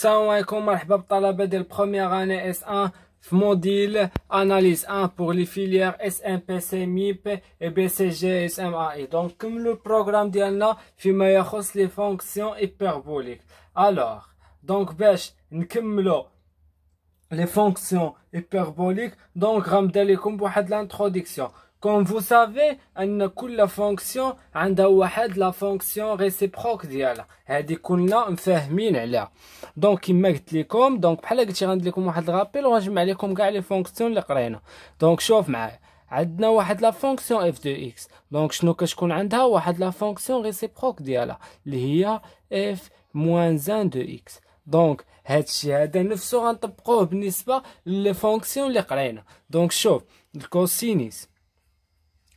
Assalamu alaikum wa rahmatullahi wa la première année S1, module analyse 1 pour les filières SMPC, MIP et BCG SMAI. Donc, comme le programme dit là, il faut que les fonctions hyperboliques. Alors, donc, je vous les fonctions hyperboliques, donc, je vous dis que vous l'introduction. Comme فو سافي أن كل فونكسيون عندها واحد لا فونكسيون ريسيبروك ديالها هادي كنا مفاهمين عليها دونك كيما قلت لكم دونك بحال قلت غندير لكم واحد الغابيل وغنجمع لكم كاع لي فونكسيون اللي قرينا دونك شوف معايا عندنا واحد لا فونكسيون اف دو اكس دونك شنو كتكون عندها واحد لا فونكسيون ريسيبروك ديالها اللي هي اف موان زان دو اكس دونك هادشي هذا نفسو غنطبقوه بالنسبه للفونكسيون اللي قرينا دونك شوف الكوسينيس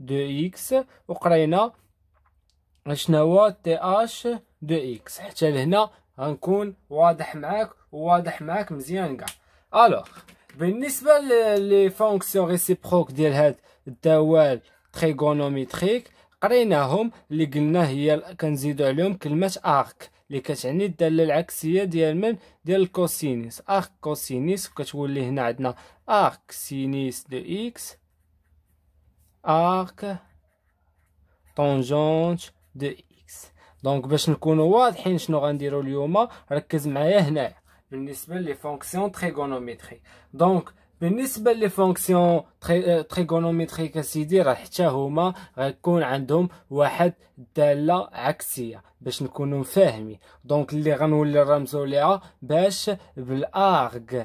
دو إكس وقرينا شناهو تي أش دو إكس حتى لهنا غنكون واضح معاك وواضح معاك مزيان كاع ألوغ بالنسبة لي فونكسيون ريسيبروك ديال هاد الدوال تريغونوميتريك قريناهم اللي قلنا هي كنزيدو عليهم كلمة أرك اللي كتعني الدالة العكسية ديال من ديال الكوسينيس أرك كوسينيس وكتولي هنا عندنا أرك سينيس دو إكس arc tangente de x دونك باش نكونوا واضحين شنو غنديروا اليوم ركز معايا هنا بالنسبه لي فونكسيون تريغونوميتري دونك بالنسبه لي فونكسيون تريغونوميتري اسيدي راه حتى هما غيكون عندهم واحد الداله عكسيه باش نكونوا فاهمين دونك اللي غنولي نرمزو ليها باش بالارغ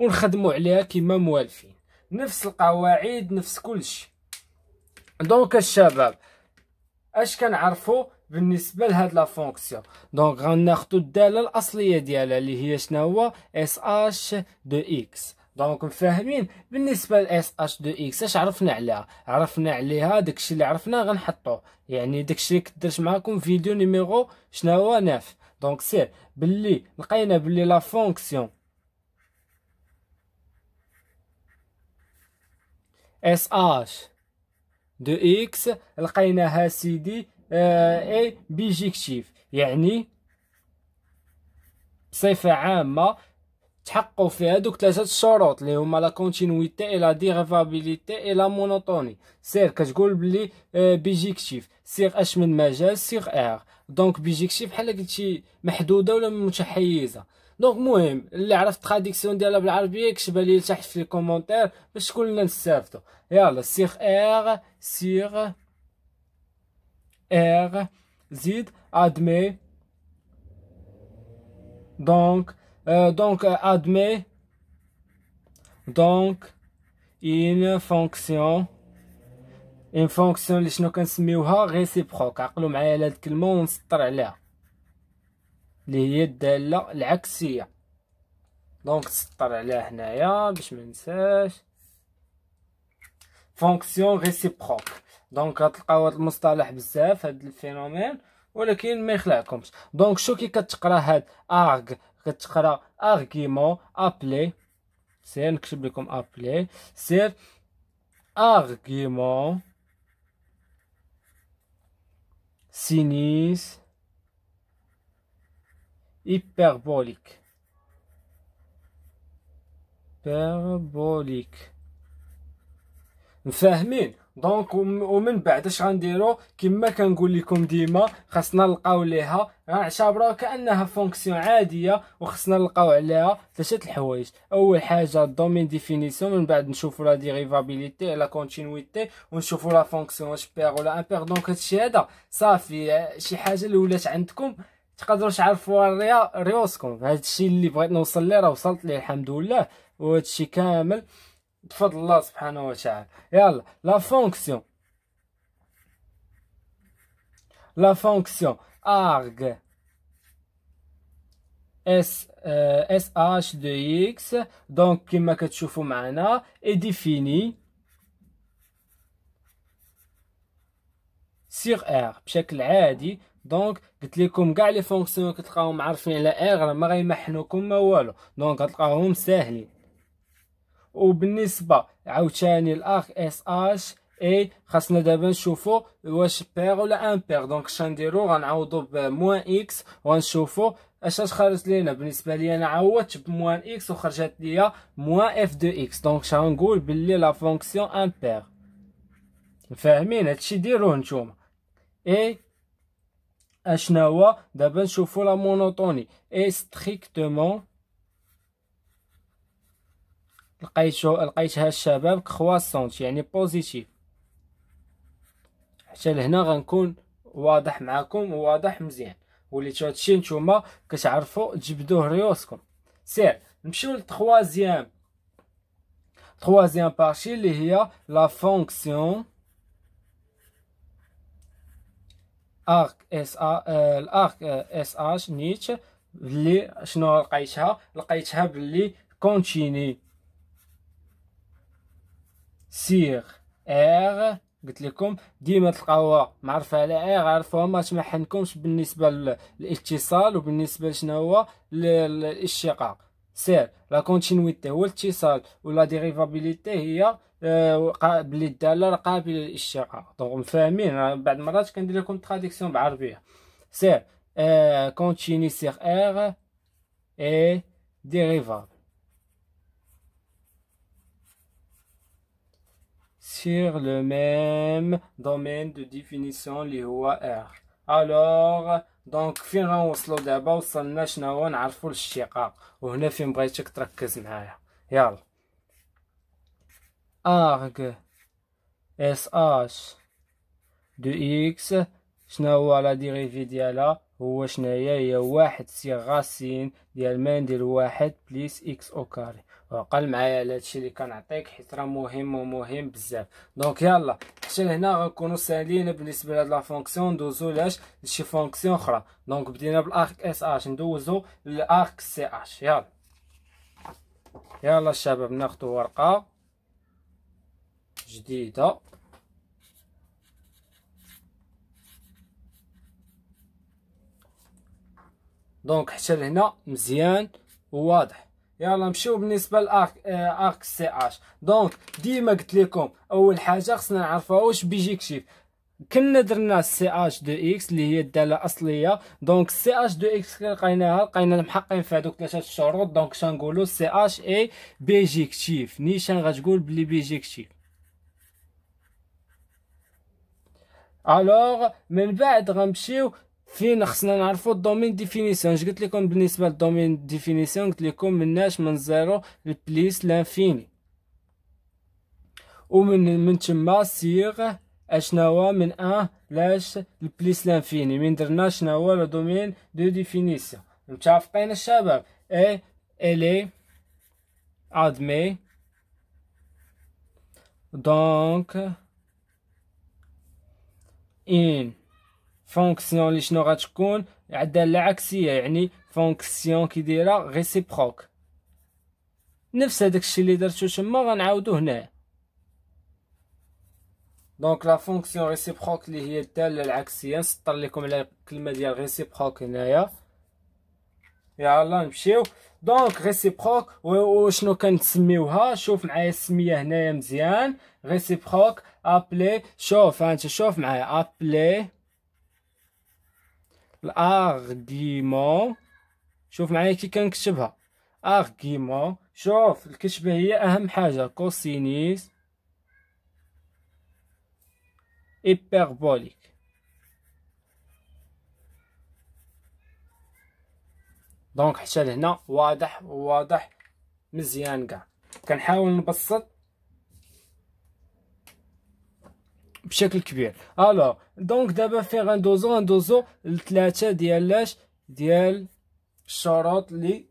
ونخدموا عليها كما موالفين نفس القواعد نفس كلشي دونك الشباب اش كنعرفوا بالنسبه لهاد لا فونكسيون دونك غناخذوا الداله الاصليه ديالها اللي هي شنو هو اس اش دو اكس دونك فاهمين بالنسبه ل اس اش دو اكس اش عرفنا عليها عرفنا عليها داكشي اللي عرفنا غنحطوه يعني داكشي اللي كدرت معاكم فيديو نيميرو شنو هو ناف دونك سير باللي لقينا باللي لا فونكسيون اس اش دو اكس لقيناها سيدي اي آه، بيجيكتيف يعني بصفة عامة تحققوا فيها هادوك ثلاثة الشروط اللي هما لا كونتينويتي اي لا ديغيفابيليتي اي لا مونوتوني سير كتقول بلي بيجيكتيف سير اش من مجال سير ار دونك بيجيكتيف بحال قلتي محدودة ولا متحيزة دونك مهم اللي عرف التراديكسيون ديالها بالعربيه كتبها لي تحت في الكومونتير باش كلنا نستافدو يلا سيغ ار سيغ ار زيد ادمي دونك دونك ادمي دونك donc فونكسيون euh, fonction فونكسيون اللي شنو كنسميوها réciproque عقلوا معايا على هاد الكلمه ونسطر عليها اللي هي الداله العكسيه دونك تسطر عليها هنايا باش ما ننساش فونكسيون ريسيبروك دونك غتلقاو هاد المصطلح بزاف هاد الفينومين ولكن ما يخلعكمش دونك شو كي كتقرا هاد ارغ كتقرا ارغيمون ابلي سير نكتب لكم ابلي سير ارغيمون سينيس hyperbolique hyperbolique مفاهمين دونك ومن بعد اش غنديرو كما كنقول لكم ديما خاصنا نلقاو ليها غنعتبرها كانها فونكسيون عاديه وخاصنا نلقاو عليها فشات الحوايج اول حاجه الدومين ديفينيسيون من بعد نشوفو لا ديريفابيليتي لا كونتينويتي ونشوفو لا فونكسيون اش بيغ ولا امبير دونك هادشي هذا صافي شي حاجه اللي ولات عندكم تقدروا تعرفوا ريوسكم هذا الشيء اللي بغيت نوصل ليه راه وصلت ليه الحمد لله وهذا الشيء كامل بفضل الله سبحانه وتعالى يلا لا فونكسيون لا فونكسيون arg اس اس اش دو اكس دونك كما كتشوفوا معنا اي ديفيني سيغ ار بشكل عادي دونك قلت لكم كاع لي فونكسيون كتلقاهم عارفين على اغ راه ما غيمحنوكم ما والو دونك غتلقاهم ساهلين وبالنسبه عاوتاني الاخ اس اش اي خاصنا دابا نشوفو واش بير ولا امبير دونك اش نديرو غنعوضو بموان اكس وغنشوفو اش اش خرج لينا بالنسبه لي انا عوضت بموان اكس وخرجت ليا موان اف دو اكس دونك اش غنقول بلي لا فونكسيون امبير فاهمين هادشي ديروه نتوما اي اشنا هو دابا نشوفو لا مونوطوني اي ستريكتومون لقيتو لقيتها الشباب كخواسونت يعني بوزيتيف حتى لهنا غنكون واضح معكم وواضح مزيان وليتو هادشي نتوما كتعرفوا تجبدوه ريوسكم سير نمشيو للتخوازيام تخوازيام بارشي اللي هي لا فونكسيون ارك اس ا الارك اس اش نيتش بلي شنو لقيتها لقيتها بلي كونتيني سير ار قلت لكم ديما تلقاوها معرفه على اي عرفوها ما تمحنكمش بالنسبه للاتصال وبالنسبه لشنو للاشتقاق سير لا كونتينيتي هو الاتصال ولا ديريفابيليتي هي بلي الداله قابله للاشتقاق دونك مفاهمين بعض المرات كندير لكم تراديكسيون بالعربيه سير كونتيني سير ار اي ديريفابل sur le même domaine de définition اللي هو R. الوغ دونك فين غنوصلو دابا وصلنا شنو هو نعرفو الاشتقاق وهنا فين بغيتك تركز معايا يلا arg sh دو اكس شنو هو لا ديريفي ديالها هو شناهي هي واحد صيغ غاسين ديال ما ندير واحد بليس اكس او كاري وعقل معايا على هادشي اللي كنعطيك حيت راه مهم ومهم بزاف دونك يلا حتى لهنا غنكونو ساليين بالنسبه لهاد لا فونكسيون ندوزو لاش لشي فونكسيون اخرى دونك بدينا بالارك اس اش ندوزو للارك سي اش يلا يلا الشباب ناخدو ورقه جديدة دونك حتى لهنا مزيان وواضح يلا نمشيو بالنسبه لاك آه، ارك سي اش دونك ديما قلت لكم اول حاجه خصنا نعرفها واش بيجيكتيف كنا درنا سي اش دو اكس اللي هي الداله الاصليه دونك سي اش دو اكس لقيناها لقينا محققين في هذوك ثلاثه الشروط دونك شنقولوا سي اش اي بيجيكتيف نيشان غتقول بلي بيجيكتيف الوغ من بعد غنمشيو فين خصنا نعرفو الدومين ديفينيسيون اش قلت لكم بالنسبه للدومين ديفينيسيون قلت لكم مناش من زيرو لبليس لانفيني ومن من تما سيغ اشناوا من ان لاش لبليس لانفيني من درنا شناوا لو دومين دو ديفينيسيون متافقين الشباب اي الي ادمي دونك ان فونكسيون اللي شنو غتكون العداله عكسيه يعني فونكسيون كي دايره ريسيبروك نفس هذاك الشيء اللي درتو تما غنعاودو هنا دونك لا فونكسيون ريسيبروك اللي هي الداله العكسيه نسطر لكم على الكلمه ديال ريسيبروك هنايا يلا نمشيو دونك ريسيبروك وشنو كنسميوها شوف معايا السميه هنايا مزيان ريسيبروك ابلي شوف انت شوف معايا ابلي الارغيمون شوف معايا كي كنكتبها ارغيمون شوف الكتبه هي اهم حاجه كوسينيس ايبربوليك دونك حتى لهنا واضح واضح مزيان كاع كنحاول نبسط بشكل كبير الو دونك دابا في غندوزو غندوزو لثلاثه ديالاش ديال الشروط اللي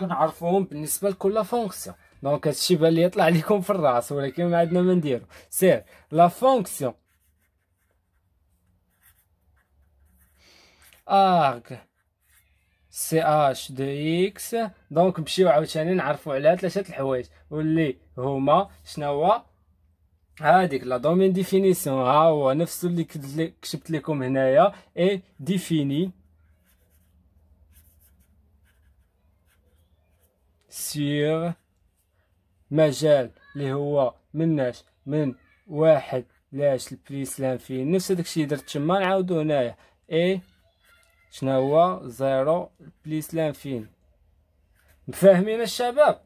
كنعرفوهم بالنسبه لكل فونكسيون دونك هادشي بان لي يطلع لكم في الراس ولكن ما عندنا ما نديرو سير لا فونكسيون ارغ سي اش دو اكس دونك نمشيو عاوتاني نعرفو على ثلاثه الحوايج واللي هما شنو هو هاديك لا دومين ديفينيسيون ها هو نفسو اللي كتبت لكم هنايا اي ديفيني سير مجال اللي هو مناش من واحد لاش البليس لانفين نفس داكشي درت تما نعاودو هنايا اي شنو هو زيرو بليس لانفين مفاهمين الشباب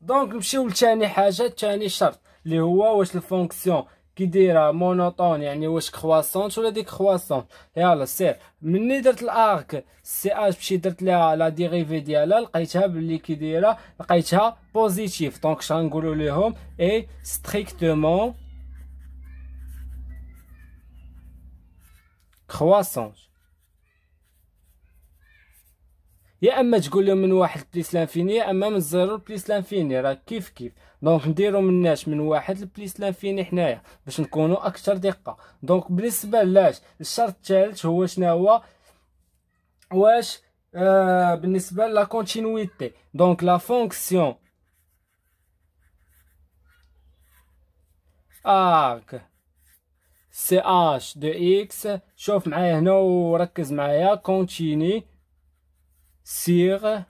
دونك نمشيو لثاني حاجه ثاني شرط اللي هو واش الفونكسيون كي دايره مونوطون يعني واش كرواسونت ولا ديك كرواسونت يلا سير مني درت الارك سي اش مشي درت لها لا ديريفي ديالها لقيتها باللي كي دايره لقيتها بوزيتيف دونك شنو نقولوا لهم اي ستريكتومون كرواسونت يا اما تقول لهم من واحد بليس لانفيني يا اما من زيرو بليس لانفيني راه كيف كيف دونك نديرو مناش من واحد لبليس لانفيني حنايا باش نكونو اكثر دقه دونك بالنسبه لاش الشرط الثالث هو شنو هو واش آه بالنسبه لا كونتينويتي دونك لا فونكسيون آه، سي اش دو اكس شوف معايا هنا وركز معايا كونتيني سيغ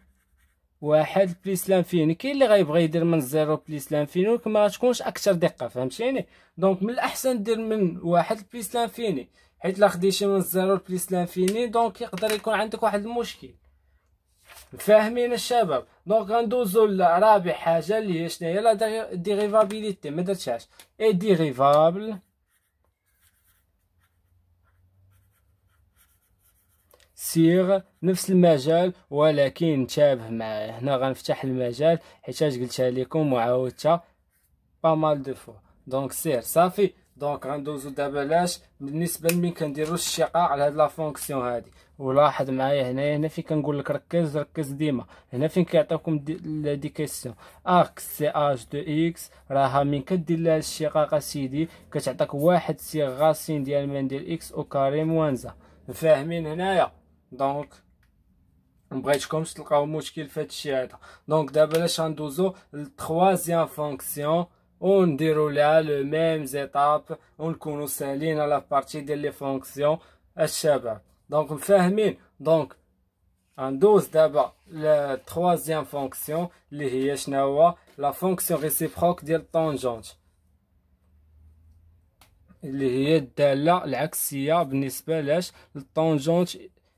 واحد بليس لانفيني كاين اللي غيبغي يدير من زيرو بليس لانفيني ولكن ما غتكونش اكثر دقه فهمتيني دونك من الاحسن دير من واحد بليس لانفيني حيت لا خديتي من زيرو بليس لانفيني دونك يقدر يكون عندك واحد المشكل فاهمين الشباب دونك غندوزو لرابع حاجه اللي هي شناهي لا ديريفابيليتي ما درتهاش اي ديريفابل سيغ نفس المجال ولكن تشابه مع هنا غنفتح المجال حيت قلتها لكم وعاودتها با مال دو فوا دونك سير صافي دونك غندوزو دابا لاش بالنسبه لمين كنديرو الشقه على هاد لا فونكسيون هادي ولاحظ معايا هنايا هنا فين كنقول لك ركز ركز ديما هنا فين كيعطيوكم دي, دي كيسيون اكس سي اج دو اكس راها من كدير لها الشقاق سيدي كتعطيك واحد سيغ غاسين ديال من ديال اكس او كاري موانزا فاهمين هنايا Donc, bref, comme je te dis, je vais faire chier. Donc, d'abord, je vais faire la troisième fonction. On déroule les mêmes étapes. On connaît la, la partie de la fonction. Donc, on fait Donc, on dose d'abord la troisième fonction. La fonction réciproque de la tangente. la tangente est العكسيه بالنسبه la tangente.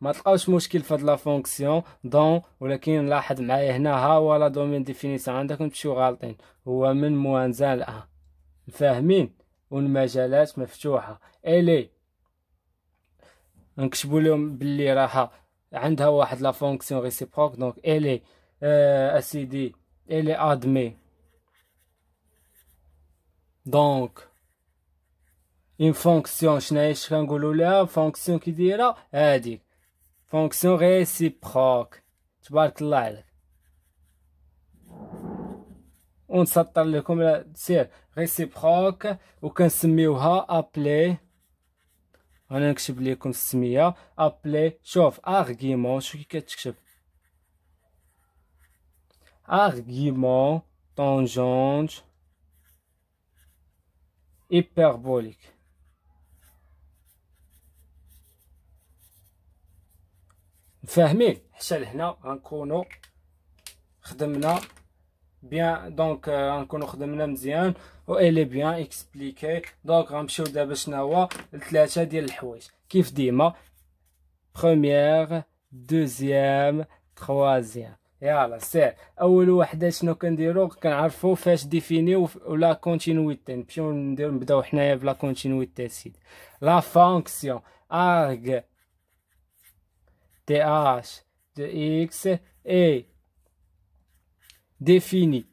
ما تلقاوش مشكل في هاد لا فونكسيون دون ولكن لاحظ معايا هنا ها هو لا دومين ديفينيسيون عندكم تمشيو غالطين هو من موانزان لأ فاهمين والمجالات مفتوحه الي نكتبوا لهم باللي راها عندها واحد لا فونكسيون ريسيبروك دونك الي آه اسيدي الي ادمي دونك اون فونكسيون شناهي كنقولوا لها فونكسيون كي دايره هذيك fonction réciproque. Tu vois que là. On s'attarde comme la c'est réciproque. Aucun semi-ha appelé. On a un chibli comme semi-ha appelé. vois, argument. Je suis qui Argument tangente hyperbolique. فاهمين حتى لهنا غنكونوا خدمنا بيان دونك آه، غنكونوا خدمنا مزيان و الي بيان اكسبليكي دونك غنمشيو دابا شنو هو لثلاثه ديال الحوايج كيف ديما بروميير دوزيام تخوازيام يلا سير اول وحده شنو كنديرو كنعرفو فاش ديفينيو ولا كونتينويتي نمشيو نديرو نبداو حنايا بلا كونتينويتي سيد لا فونكسيون ارغ dH de x est défini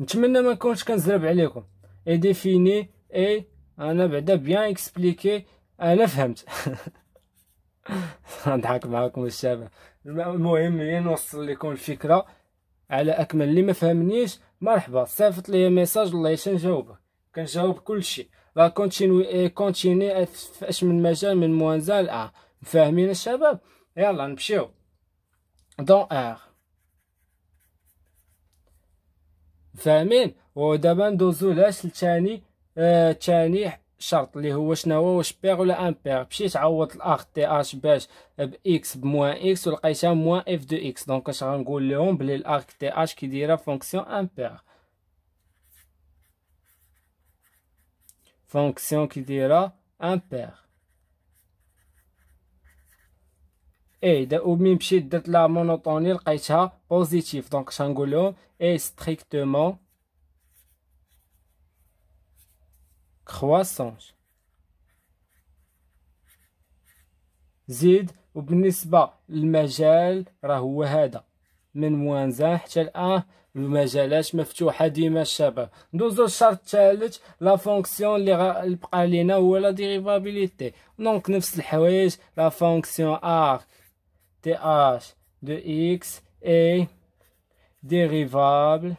نتمنى ما نكونش كنزرب عليكم اي ديفيني اي انا بعدا بيان اكسبليكي انا فهمت نضحك معاكم الشباب المهم هي نوصل لكم الفكره على اكمل اللي ما فهمنيش مرحبا صيفط لي ميساج الله يشان نجاوبك كنجاوب كلشي غا كونتيني كونتيني في اش من مجال من موانزا لأ آه. فاهمين الشباب يلا نمشيو دون ار فاهمين ودابا ندوزو لاش لتاني آه تاني شرط اللي هو شنو هو واش بيغ ولا امبيغ مشيت تعوض الار تي اش باش باكس بموان اكس ولقيتها موان اف دو اكس دونك اش غنقول لهم بلي الار تي اش كيدايره فونكسيون امبيغ fonction qui dira impair. Et de même de la monotonie, l'qaïcha positif. Donc, changon est strictement croissance. زيد وبالنسبة للمجال راه هو هذا من موانزة حتى الآن المجالات مفتوحة ديما الشباب ندوزو الشرط الثالث لا فونكسيون اللي غتبقى لينا هو لا ديريفابيليتي دونك نفس الحوايج لا فونكسيون ار تي اش دو اكس اي ديريفابل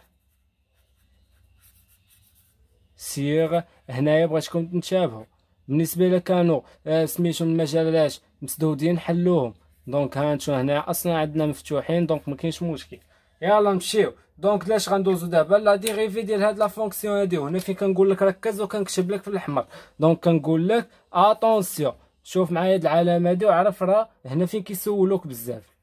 سير هنايا بغيتكم تنتبهوا بالنسبه لكانو آه، سميتهم المجالات مسدودين حلوهم دونك هانتو هنا اصلا عندنا مفتوحين دونك ما كاينش مشكل يلا نمشيو دونك لاش غندوزو دابا لا ديريفي ديال هاد لا فونكسيون هادي هنا فين كنقول لك ركز وكنكتب لك في الاحمر دونك كنقول لك اتونسيون شوف معايا هاد العلامه هادي وعرف راه هنا فين كيسولوك بزاف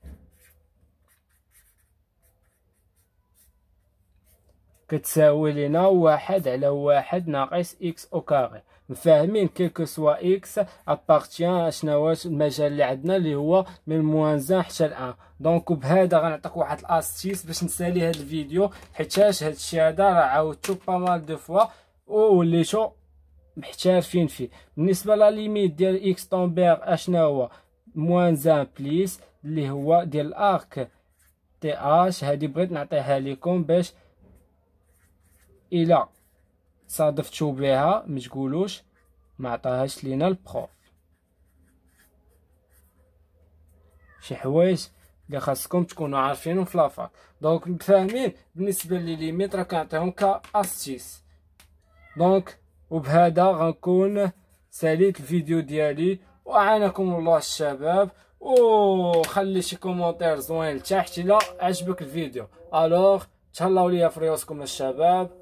كتساوي لينا واحد على واحد ناقص اكس او كاري مفاهمين كيلكو سوا اكس ابارتيان شنو المجال اللي عندنا اللي هو من موان زان حتى الان دونك بهذا غنعطيك واحد الاستيس باش نسالي هاد الفيديو حيتاش هاد الشيء هذا راه عاودتو بامال دو فوا ووليتو محتارفين فيه بالنسبه لا ليميت ديال اكس طومبير اشنا إيه هو موان زان بليس اللي هو ديال ارك تي اش هادي بغيت نعطيها لكم باش الا صادفتو بها ما تقولوش ما عطاهاش لينا البروف شي حوايج اللي خاصكم تكونوا عارفينهم في لافاك دونك فاهمين بالنسبه لي ليميت راه كنعطيهم كاستيس دونك وبهذا غنكون ساليت الفيديو ديالي وعانكم الله الشباب وخلي شي كومونتير زوين لتحت الا عجبك الفيديو الوغ تهلاو ليا في ريوسكم الشباب